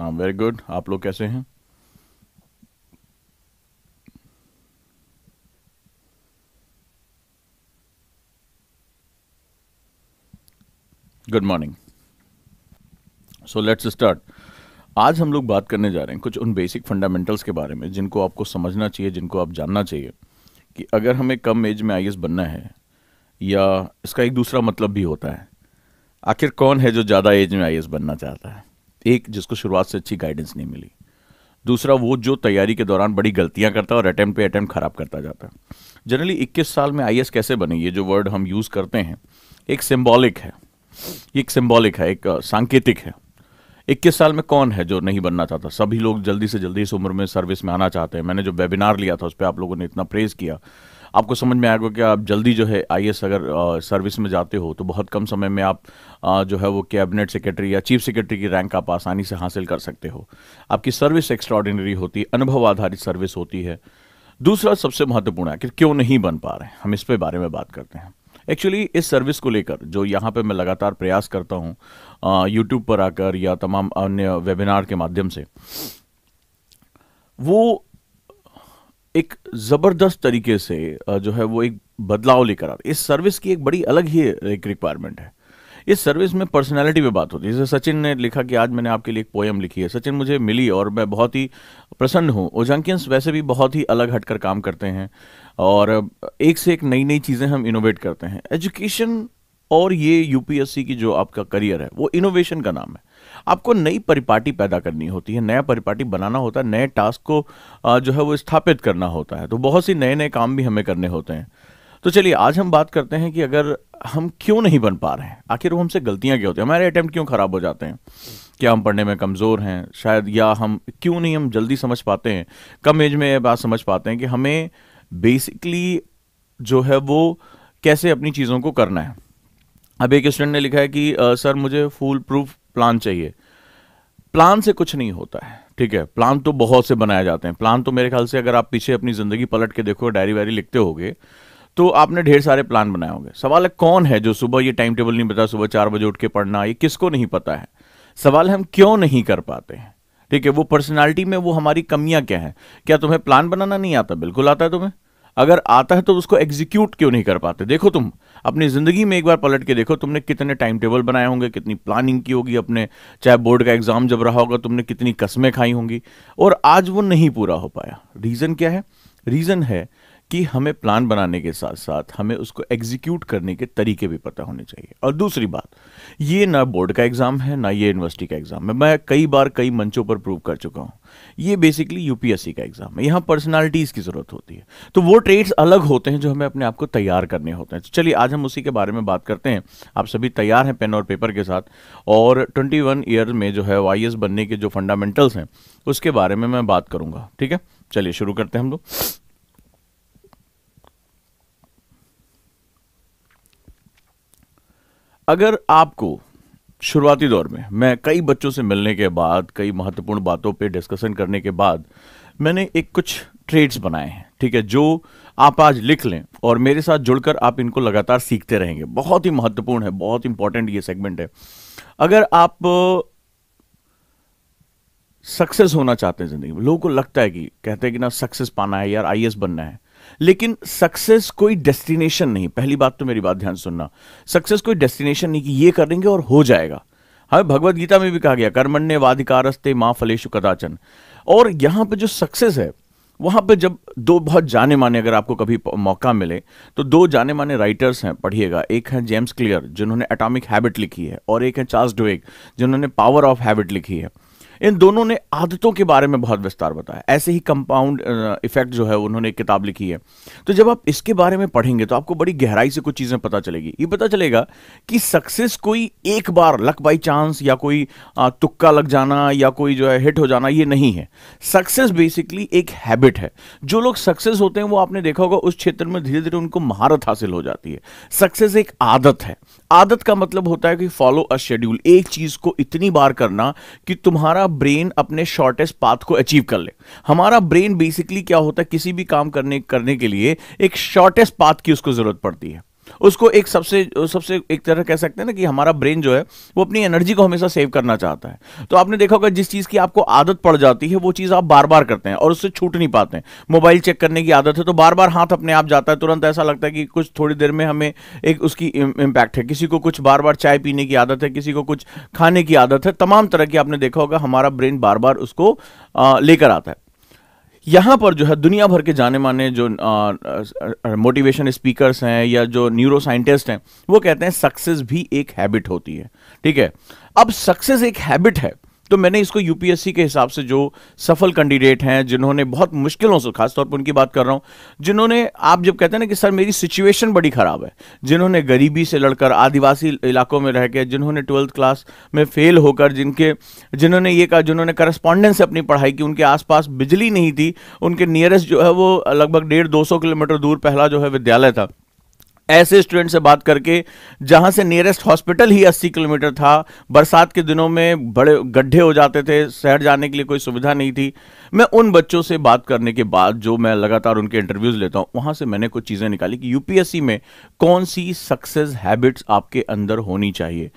हाँ very good आप लोग कैसे हैं good morning so let's start आज हम लोग बात करने जा रहे हैं कुछ उन बेसिक फंडामेंटल्स के बारे में जिनको आपको समझना चाहिए जिनको आप जानना चाहिए कि अगर हमें कम एज में आई बनना है या इसका एक दूसरा मतलब भी होता है आखिर कौन है जो ज़्यादा एज में आई बनना चाहता है एक जिसको शुरुआत से अच्छी गाइडेंस नहीं मिली दूसरा वो जो तैयारी के दौरान बड़ी गलतियां करता है और अटैम्प्ट पे अटैम्प्ट खराब करता जाता है जनरली 21 साल में आई कैसे बनी ये जो वर्ड हम यूज़ करते हैं एक सिम्बॉलिक है एक सिम्बॉलिक है एक सांकेतिक है 21 साल में कौन है जो नहीं बनना चाहता सभी लोग जल्दी से जल्दी इस उम्र में सर्विस में आना चाहते हैं मैंने जो वेबिनार लिया था उस पर आप लोगों ने इतना प्रेज़ किया आपको समझ में आएगा कि आप जल्दी जो है आई अगर सर्विस में जाते हो तो बहुत कम समय में आप जो है वो कैबिनेट सेक्रेटरी या चीफ सेक्रेटरी की रैंक आप आसानी से हासिल कर सकते हो आपकी सर्विस एक्स्ट्रॉर्डिनरी होती है अनुभव आधारित सर्विस होती है दूसरा सबसे महत्वपूर्ण है कि क्यों नहीं बन पा रहे हम इस पे बारे में बात करते हैं एक्चुअली इस सर्विस को लेकर जो यहाँ पे मैं लगातार प्रयास करता हूँ यूट्यूब पर आकर या तमाम अन्य वेबिनार के माध्यम से वो एक ज़बरदस्त तरीके से जो है वो एक बदलाव लेकर आते इस सर्विस की एक बड़ी अलग ही एक रिक्वायरमेंट है इस सर्विस में पर्सनैलिटी पे बात होती है जैसे सचिन ने लिखा कि आज मैंने आपके लिए एक पोएम लिखी है सचिन मुझे मिली और मैं बहुत ही प्रसन्न हूँ ओजंकियंस वैसे भी बहुत ही अलग हटकर काम करते हैं और एक से एक नई नई चीज़ें हम इनोवेट करते हैं एजुकेशन और ये यूपीएससी की जो आपका करियर है वो इनोवेशन का नाम है आपको नई परिपाटी पैदा करनी होती है नया परिपाटी बनाना होता है नए टास्क को जो है वो स्थापित करना होता है तो बहुत सी नए नए काम भी हमें करने होते हैं तो चलिए आज हम बात करते हैं कि अगर हम क्यों नहीं बन पा रहे हैं आखिर वो हमसे गलतियां क्या होती हैं हमारे अटैम्प्ट क्यों ख़राब हो जाते हैं क्या हम पढ़ने में कमज़ोर हैं शायद या हम क्यों नहीं हम जल्दी समझ पाते हैं कम एज में ये बात समझ पाते हैं कि हमें बेसिकली जो है वो कैसे अपनी चीज़ों को करना है अब एक स्टूडेंट ने लिखा है कि आ, सर मुझे फूल प्रूफ प्लान चाहिए प्लान से कुछ नहीं होता है ठीक है प्लान तो बहुत से बनाए जाते हैं प्लान तो मेरे ख्याल से अगर आप पीछे अपनी ज़िंदगी पलट के देखो डायरी वायरी लिखते होगे तो आपने ढेर सारे प्लान बनाए होंगे सवाल है कौन है जो सुबह ये टाइम टेबल नहीं पता सुबह चार बजे उठ के पढ़ना ये किसको नहीं पता है सवाल हम क्यों नहीं कर पाते हैं ठीक है वो पर्सनालिटी में वो हमारी कमियां क्या हैं क्या तुम्हें प्लान बनाना नहीं आता बिल्कुल आता है तुम्हें अगर आता है तो उसको एग्जीक्यूट क्यों नहीं कर पाते देखो तुम अपनी ज़िंदगी में एक बार पलट के देखो तुमने कितने टाइम टेबल बनाए होंगे कितनी प्लानिंग की होगी अपने चाहे बोर्ड का एग्ज़ाम जब रहा होगा तुमने कितनी कस्में खाई होंगी और आज वो नहीं पूरा हो पाया रीज़न क्या है रीज़न है कि हमें प्लान बनाने के साथ साथ हमें उसको एग्जीक्यूट करने के तरीके भी पता होने चाहिए और दूसरी बात ये ना बोर्ड का एग्ज़ाम है ना ये यूनिवर्सिटी का एग्ज़ाम है मैं कई बार कई मंचों पर प्रूव कर चुका हूँ ये बेसिकली यूपीएससी का एग्ज़ाम है यहाँ पर्सनालिटीज़ की ज़रूरत होती है तो वो ट्रेड्स अलग होते हैं जो हमें अपने आप को तैयार करने होते हैं तो चलिए आज हम उसी के बारे में बात करते हैं आप सभी तैयार हैं पेन और पेपर के साथ और ट्वेंटी ईयर में जो है वाई बनने के जो फंडामेंटल्स हैं उसके बारे में मैं बात करूँगा ठीक है चलिए शुरू करते हैं हम लोग अगर आपको शुरुआती दौर में मैं कई बच्चों से मिलने के बाद कई महत्वपूर्ण बातों पे डिस्कशन करने के बाद मैंने एक कुछ ट्रेड्स बनाए हैं ठीक है जो आप आज लिख लें और मेरे साथ जुड़कर आप इनको लगातार सीखते रहेंगे बहुत ही महत्वपूर्ण है बहुत इंपॉर्टेंट ये सेगमेंट है अगर आप सक्सेस होना चाहते हैं ज़िंदगी में लोगों को लगता है कि कहते हैं कि ना सक्सेस पाना है यार आई बनना है लेकिन सक्सेस कोई डेस्टिनेशन नहीं पहली बात तो मेरी बात ध्यान सुनना सक्सेस कोई डेस्टिनेशन नहीं कि ये करेंगे और हो जाएगा हमें हाँ, भगवत गीता में भी कहा गया कर्मण्य वाधिकारस्ते माँ फलेशु कदाचन और यहां पे जो सक्सेस है वहां पे जब दो बहुत जाने माने अगर आपको कभी मौका मिले तो दो जाने माने राइटर्स हैं पढ़िएगा एक है जेम्स क्लियर जिन्होंने एटॉमिक हैबिट लिखी है और एक है चार्ल्स डोएक जिन्होंने पावर ऑफ हैबिट लिखी है इन दोनों ने आदतों के बारे में बहुत विस्तार बताया ऐसे ही कंपाउंड इफेक्ट जो है उन्होंने एक किताब लिखी है तो जब आप इसके बारे में पढ़ेंगे तो आपको बड़ी गहराई से कुछ चीज़ें पता चलेगी ये पता चलेगा कि सक्सेस कोई एक बार लक बाई चांस या कोई तुक्का लग जाना या कोई जो है हिट हो जाना ये नहीं है सक्सेस बेसिकली एक हैबिट है जो लोग सक्सेस होते हैं वो आपने देखा होगा उस क्षेत्र में धीरे धीरे उनको महारत हासिल हो जाती है सक्सेस एक आदत है आदत का मतलब होता है कि फॉलो अ शेड्यूल एक चीज को इतनी बार करना कि तुम्हारा ब्रेन अपने शॉर्टेस्ट पाथ को अचीव कर ले हमारा ब्रेन बेसिकली क्या होता है किसी भी काम करने करने के लिए एक शॉर्टेस्ट पाथ की उसको जरूरत पड़ती है उसको एक सबसे सबसे एक तरह कह सकते हैं ना कि हमारा ब्रेन जो है वो अपनी एनर्जी को हमेशा सेव करना चाहता है तो आपने देखा होगा जिस चीज़ की आपको आदत पड़ जाती है वो चीज़ आप बार बार करते हैं और उससे छूट नहीं पाते हैं मोबाइल चेक करने की आदत है तो बार बार हाथ अपने आप जाता है तुरंत ऐसा लगता है कि कुछ थोड़ी देर में हमें एक उसकी इम्पैक्ट है किसी को कुछ बार बार चाय पीने की आदत है किसी को कुछ खाने की आदत है तमाम तरह की आपने देखा होगा हमारा ब्रेन बार बार उसको लेकर आता है यहाँ पर जो है दुनिया भर के जाने माने जो मोटिवेशन स्पीकर्स हैं या जो न्यूरो साइंटिस्ट हैं वो कहते हैं सक्सेस भी एक हैबिट होती है ठीक है अब सक्सेस एक हैबिट है तो मैंने इसको यूपीएससी के हिसाब से जो सफल कैंडिडेट हैं जिन्होंने बहुत मुश्किलों से खासतौर पर उनकी बात कर रहा हूँ जिन्होंने आप जब कहते हैं ना कि सर मेरी सिचुएशन बड़ी ख़राब है जिन्होंने गरीबी से लड़कर आदिवासी इलाकों में रह के जिन्होंने ट्वेल्थ क्लास में फेल होकर जिनके जिन्होंने ये कहा जिन्होंने करस्पॉन्डेंस से अपनी पढ़ाई की उनके आसपास बिजली नहीं थी उनके नियरेस्ट जो है वो लगभग डेढ़ दो किलोमीटर दूर पहला जो है विद्यालय था ऐसे स्टूडेंट से बात करके जहां से नियरेस्ट हॉस्पिटल ही 80 किलोमीटर था बरसात के दिनों में बड़े गड्ढे हो जाते थे शहर जाने के लिए कोई सुविधा नहीं थी मैं उन बच्चों से बात करने के बाद जो मैं लगातार उनके इंटरव्यूज़ लेता हूं वहां से मैंने कुछ चीज़ें निकाली कि यूपीएससी में कौन सी सक्सेस हैबिट्स आपके अंदर होनी चाहिए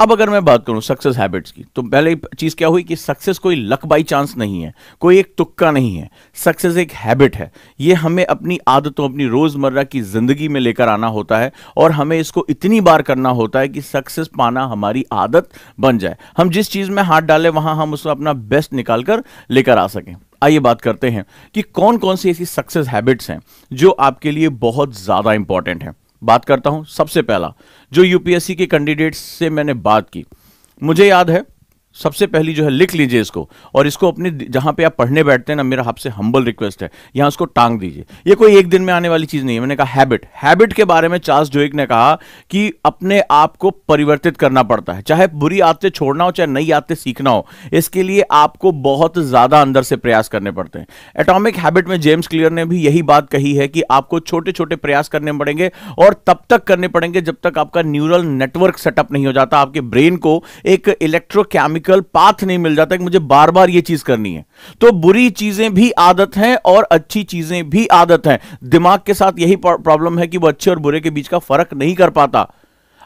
अब अगर मैं बात करूं सक्सेस हैबिट्स की तो पहले चीज क्या हुई कि सक्सेस कोई लक बाई चांस नहीं है कोई एक तुक्का नहीं है सक्सेस एक हैबिट है ये हमें अपनी आदतों अपनी रोजमर्रा की जिंदगी में लेकर आना होता है और हमें इसको इतनी बार करना होता है कि सक्सेस पाना हमारी आदत बन जाए हम जिस चीज में हाथ डालें वहां हम उसको अपना बेस्ट निकाल कर लेकर आ सकें आइए बात करते हैं कि कौन कौन सी ऐसी सक्सेस हैबिट्स हैं जो आपके लिए बहुत ज्यादा इंपॉर्टेंट है बात करता हूं सबसे पहला जो यूपीएससी के कैंडिडेट्स से मैंने बात की मुझे याद है सबसे पहली जो है लिख लीजिए इसको और इसको अपने जहां पे आप पढ़ने बैठते हैं ना मेरा आपसे हम्बल रिक्वेस्ट है यहां उसको टांग दीजिए ये कोई एक दिन में आने वाली चीज़ नहीं है मैंने कहा हैबिट हैबिट के बारे में चार्ल्स जोइक ने कहा कि अपने आप को परिवर्तित करना पड़ता है चाहे बुरी आदतें छोड़ना हो चाहे नई आदतें सीखना हो इसके लिए आपको बहुत ज़्यादा अंदर से प्रयास करने पड़ते हैं एटॉमिक हैबिट में जेम्स क्लियर ने भी यही बात कही है कि आपको छोटे छोटे प्रयास करने पड़ेंगे और तब तक करने पड़ेंगे जब तक आपका न्यूरल नेटवर्क सेटअप नहीं हो जाता आपके ब्रेन को एक इलेक्ट्रोकेमिकल लॉजिकल पाथ नहीं मिल जाता कि मुझे बार बार ये चीज करनी है तो बुरी चीजें भी आदत हैं और अच्छी चीजें भी आदत हैं दिमाग के साथ यही प्रॉब्लम है कि वो अच्छे और बुरे के बीच का फर्क नहीं कर पाता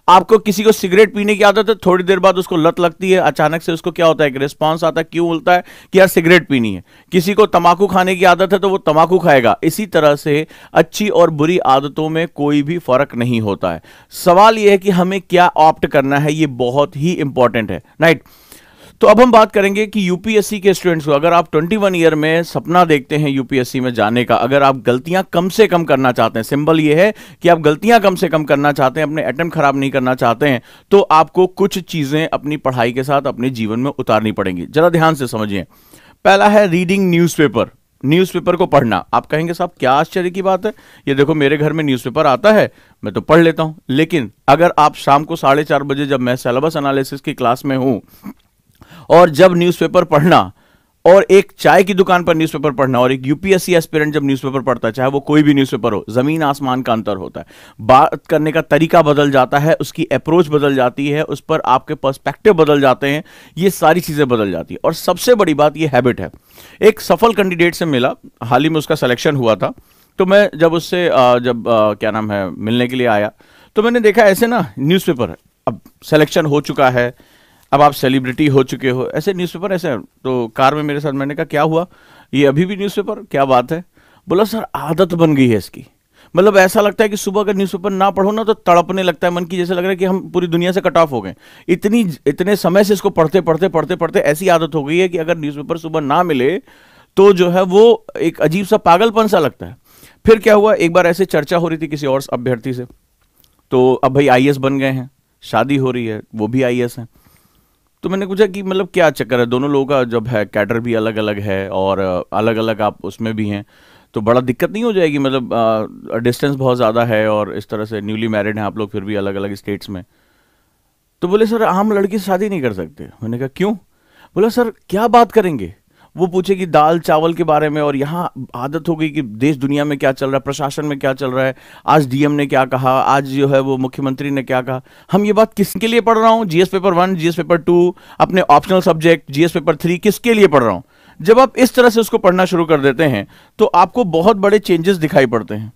आपको किसी को सिगरेट पीने की आदत है थोड़ी देर बाद उसको लत लगती है अचानक से उसको क्या होता है एक रिस्पॉन्स आता है क्यों बोलता है कि यार सिगरेट पीनी है किसी को तंबाकू खाने की आदत है तो वो तंबाकू खाएगा इसी तरह से अच्छी और बुरी आदतों में कोई भी फर्क नहीं होता है सवाल यह है कि हमें क्या ऑप्ट करना है ये बहुत ही इंपॉर्टेंट है राइट right? तो अब हम बात करेंगे कि यूपीएससी के स्टूडेंट्स को अगर आप 21 ईयर में सपना देखते हैं यूपीएससी में जाने का अगर आप गलतियां कम से कम करना चाहते हैं सिंबल ये है कि आप गलतियां कम से कम करना चाहते हैं अपने अटेम्प्ट खराब नहीं करना चाहते हैं तो आपको कुछ चीजें अपनी पढ़ाई के साथ अपने जीवन में उतारनी पड़ेंगी जरा ध्यान से समझिए पहला है रीडिंग न्यूज़पेपर न्यूज़पेपर को पढ़ना आप कहेंगे साहब क्या आश्चर्य की बात है ये देखो मेरे घर में न्यूज़पेपर आता है मैं तो पढ़ लेता हूं लेकिन अगर आप शाम को साढ़े चार बजे जब मैं सिलेबस एनालिसिस की क्लास में हूं और जब न्यूज़पेपर पढ़ना और एक चाय की दुकान पर न्यूज़पेपर पढ़ना और एक यूपीएससी एस्पिरेंट जब न्यूज़पेपर पढ़ता है चाहे वो कोई भी न्यूज़पेपर हो ज़मीन आसमान का अंतर होता है बात करने का तरीका बदल जाता है उसकी अप्रोच बदल जाती है उस पर आपके पर्सपेक्टिव बदल जाते हैं ये सारी चीज़ें बदल जाती है और सबसे बड़ी बात ये हैबिट है एक सफल कैंडिडेट से मिला हाल ही में उसका सिलेक्शन हुआ था तो मैं जब उससे जब क्या नाम है मिलने के लिए आया तो मैंने देखा ऐसे ना न्यूज़पेपर अब सिलेक्शन हो चुका है अब आप सेलिब्रिटी हो चुके हो ऐसे न्यूज़पेपर ऐसे तो कार में मेरे साथ मैंने कहा क्या हुआ ये अभी भी न्यूज़पेपर क्या बात है बोला सर आदत बन गई है इसकी मतलब ऐसा लगता है कि सुबह अगर न्यूज़पेपर ना पढ़ो ना तो तड़पने लगता है मन की जैसे लग रहा है कि हम पूरी दुनिया से कट ऑफ हो गए इतनी इतने समय से इसको पढ़ते पढ़ते पढ़ते पढ़ते ऐसी आदत हो गई है कि अगर न्यूज़पेपर सुबह ना मिले तो जो है वो एक अजीब सा पागलपन सा लगता है फिर क्या हुआ एक बार ऐसे चर्चा हो रही थी किसी और अभ्यर्थी से तो अब भाई आई बन गए हैं शादी हो रही है वो भी आई हैं तो मैंने पूछा कि मतलब क्या चक्कर है दोनों लोगों का जब है कैडर भी अलग अलग है और अलग अलग आप उसमें भी हैं तो बड़ा दिक्कत नहीं हो जाएगी मतलब डिस्टेंस बहुत ज़्यादा है और इस तरह से न्यूली मैरिड हैं आप लोग फिर भी अलग अलग स्टेट्स में तो बोले सर आम लड़की से शादी नहीं कर सकते मैंने कहा क्यों बोला सर क्या बात करेंगे वो पूछे कि दाल चावल के बारे में और यहाँ आदत हो गई कि देश दुनिया में क्या चल रहा है प्रशासन में क्या चल रहा है आज डीएम ने क्या कहा आज जो है वो मुख्यमंत्री ने क्या कहा हम ये बात किसके लिए पढ़ रहा हूँ GS paper one GS paper two अपने optional subject GS paper three किसके लिए पढ़ रहा हूँ जब आप इस तरह से उसको पढ़ना शुरू कर देते हैं तो आपको बहुत बड़े चेंजेस दिखाई पड़ते हैं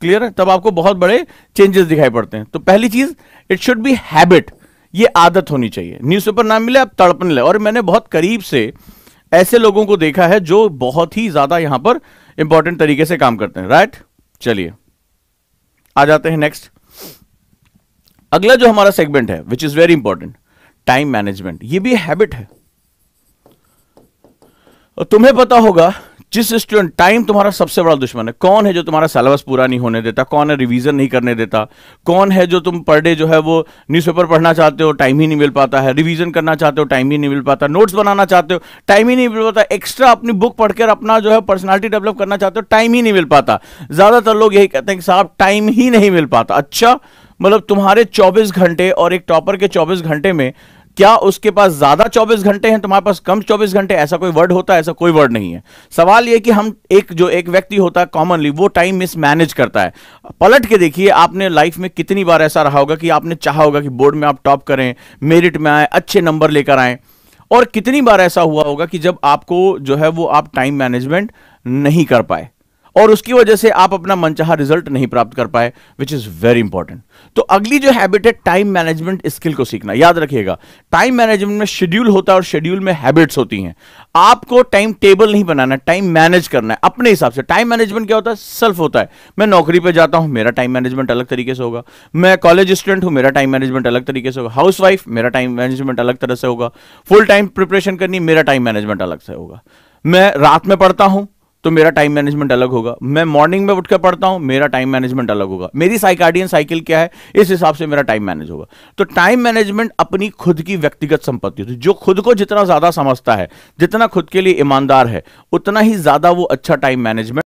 क्लियर है तब आपको बहुत बड़े चेंजेस दिखाई पड़ते हैं तो पहली चीज इट शुड बी हैबिट ये आदत होनी चाहिए न्यूज़पेपर ना मिले आप तड़पने लगे और मैंने बहुत करीब से ऐसे लोगों को देखा है जो बहुत ही ज्यादा यहां पर इंपॉर्टेंट तरीके से काम करते हैं राइट चलिए आ जाते हैं नेक्स्ट अगला जो हमारा सेगमेंट है which is very important time management ये भी हैबिट है और तुम्हें पता होगा जिस स्टूडेंट टाइम तुम्हारा सबसे बड़ा दुश्मन है कौन है जो तुम्हारा सिलेबस पूरा नहीं होने देता कौन है रिवीजन नहीं करने देता कौन है जो तुम पर डे जो है वो न्यूज़पेपर पढ़ना चाहते हो टाइम ही नहीं मिल पाता है रिवीजन करना चाहते हो टाइम ही नहीं मिल पाता नोट्स बनाना चाहते हो टाइम ही नहीं मिल पाता एक्स्ट्रा अपनी बुक पढ़कर अपना जो है पर्सनैलिटी डेवलप करना चाहते हो टाइम ही नहीं मिल पाता ज़्यादातर लोग यही कहते हैं कि साहब टाइम ही नहीं मिल पाता अच्छा मतलब तुम्हारे चौबीस घंटे और एक टॉपर के चौबीस घंटे में क्या उसके पास ज्यादा 24 घंटे हैं तुम्हारे पास कम 24 घंटे ऐसा कोई वर्ड होता है ऐसा कोई वर्ड नहीं है सवाल यह कि हम एक जो एक व्यक्ति होता है कॉमनली वो टाइम मिसमैनेज करता है पलट के देखिए आपने लाइफ में कितनी बार ऐसा रहा होगा कि आपने चाह होगा कि बोर्ड में आप टॉप करें मेरिट में आए अच्छे नंबर लेकर आए और कितनी बार ऐसा हुआ होगा कि जब आपको जो है वो आप टाइम मैनेजमेंट नहीं कर पाए और उसकी वजह से आप अपना मनचाहा रिजल्ट नहीं प्राप्त कर पाए विच इज वेरी इंपॉर्टेंट तो अगली जो हैबिट है टाइम मैनेजमेंट स्किल को सीखना याद रखिएगा टाइम मैनेजमेंट में शेड्यूल होता है और शेड्यूल में हैबिट्स होती हैं आपको टाइम टेबल नहीं बनाना टाइम मैनेज करना है अपने हिसाब से टाइम मैनेजमेंट क्या होता है सेल्फ होता है मैं नौकरी पर जाता हूं मेरा टाइम मैनेजमेंट अलग तरीके से होगा मैं कॉलेज स्टूडेंट हूं मेरा टाइम मैनेजमेंट अलग तरीके से होगा हाउस वाइफ मेरा टाइम मैनेजमेंट अलग तरह से होगा फुल टाइम प्रिपरेशन करनी मेरा टाइम मैनेजमेंट अलग से होगा मैं रात में पढ़ता हूं तो मेरा टाइम मैनेजमेंट अलग होगा मैं मॉर्निंग में उठ पढ़ता हूं मेरा टाइम मैनेजमेंट अलग होगा मेरी साइकार्डियन साइकिल क्या है इस हिसाब से मेरा टाइम मैनेज होगा तो टाइम मैनेजमेंट अपनी खुद की व्यक्तिगत संपत्ति होती जो खुद को जितना ज़्यादा समझता है जितना खुद के लिए ईमानदार है उतना ही ज़्यादा वो अच्छा टाइम मैनेजमेंट